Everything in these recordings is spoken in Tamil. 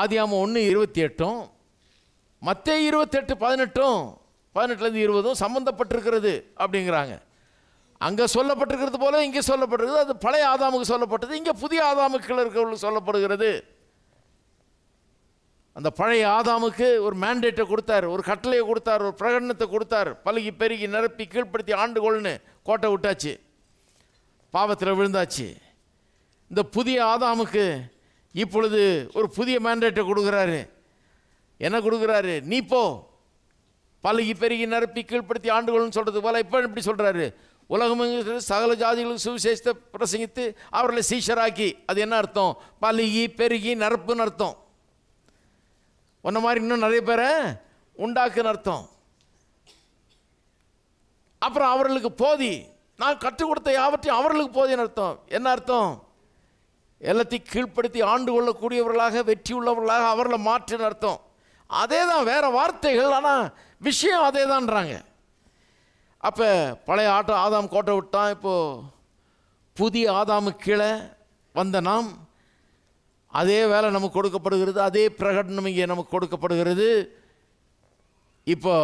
ஆதியாமம் ஒன்று இருபத்தி எட்டும் மற்ற இருபத்தெட்டு பதினெட்டும் பதினெட்டுலேருந்து இருபதும் சம்மந்தப்பட்டிருக்கிறது அப்படிங்கிறாங்க அங்கே சொல்லப்பட்டிருக்கிறது போல இங்கே சொல்லப்பட்டிருக்கிறது அது பழைய ஆதாமுக்கு சொல்லப்பட்டது இங்கே புதிய ஆதாமுக்கள் இருக்கிறவங்களுக்கு சொல்லப்படுகிறது அந்த பழைய ஆதாமுக்கு ஒரு மேண்டேட்டை கொடுத்தார் ஒரு கட்டளையை கொடுத்தார் ஒரு பிரகடனத்தை கொடுத்தார் பழகி பெருகி நிரப்பி கீழ்ப்படுத்தி ஆண்டுகோள்னு கோட்டை விட்டாச்சு பாவத்தில் விழுந்தாச்சு இந்த புதிய ஆதாமுக்கு இப்பொழுது ஒரு புதிய மேண்டேட்டை கொடுக்குறாரு என்ன கொடுக்குறாரு நீ போ பழகி பெருகி நிரப்பி கீழ்ப்படுத்தி ஆண்டுகள்னு சொல்கிறது போல் இப்போ இப்படி சொல்கிறாரு உலகம் சகல ஜாதிகளுக்கு சுவிசேஷத்தை பிரசங்கித்து அவர்களை சீஷராக்கி அது என்ன அர்த்தம் பழகி பெருகி நிரப்புன்னு அர்த்தம் உன்ன மாதிரி இன்னும் நிறைய பேரை உண்டாக்குன்னு அர்த்தம் அப்புறம் அவர்களுக்கு போதி நான் கற்றுக் கொடுத்த யாவற்றையும் அவர்களுக்கு போதின்னு அர்த்தம் என்ன அர்த்தம் எல்லாத்தையும் கீழ்ப்படுத்தி ஆண்டு கொள்ளக்கூடியவர்களாக வெற்றி உள்ளவர்களாக அவர்களை மாற்றின அர்த்தம் அதே தான் வேறு வார்த்தைகள் ஆனால் விஷயம் அதே தான்றாங்க அப்போ பழைய ஆட்டம் ஆதாம் கோட்டை விட்டான் இப்போது புதிய ஆதாமு கீழே வந்த நாம் அதே வேலை நமக்கு கொடுக்கப்படுகிறது அதே பிரகடனம் இங்கே நமக்கு கொடுக்கப்படுகிறது இப்போ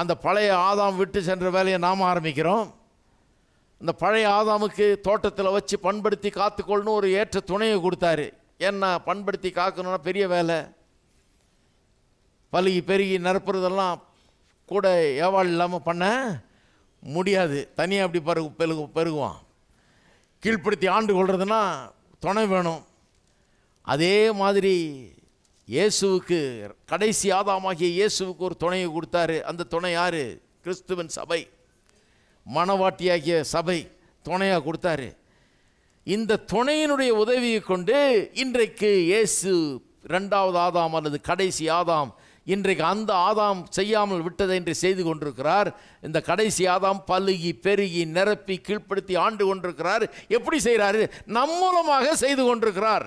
அந்த பழைய ஆதாம் விட்டு சென்ற வேலையை நாம் ஆரம்பிக்கிறோம் இந்த பழைய ஆதாமுக்கு தோட்டத்தில் வச்சு பண்படுத்தி காத்துக்கொள்ளணும் ஒரு ஏற்ற துணையை கொடுத்தாரு ஏன்னா பண்படுத்தி காக்கணும்னா பெரிய வேலை பழுகி பெருகி நிரப்புறதெல்லாம் கூட ஏவாள் இல்லாமல் பண்ண முடியாது தனியாக அப்படி பருகு பெருகு பெருகுவான் கீழ்ப்படுத்தி ஆண்டு கொள்றதுனா துணை வேணும் அதே மாதிரி இயேசுவுக்கு கடைசி ஆதாமாகிய இயேசுவுக்கு ஒரு துணையை கொடுத்தாரு அந்த துணை யார் கிறிஸ்துவன் சபை மனவாட்டியாகிய சபை துணையாக கொடுத்தாரு இந்த துணையினுடைய உதவியை கொண்டு இன்றைக்கு இயேசு ரெண்டாவது ஆதாம் அல்லது கடைசி ஆதாம் இன்றைக்கு அந்த ஆதாம் செய்யாமல் விட்டதை என்று செய்து கொண்டிருக்கிறார் இந்த கடைசி ஆதாம் பழுகி பெருகி நிரப்பி கீழ்ப்படுத்தி ஆண்டு கொண்டிருக்கிறார் எப்படி செய்கிறாரு நம் மூலமாக செய்து கொண்டிருக்கிறார்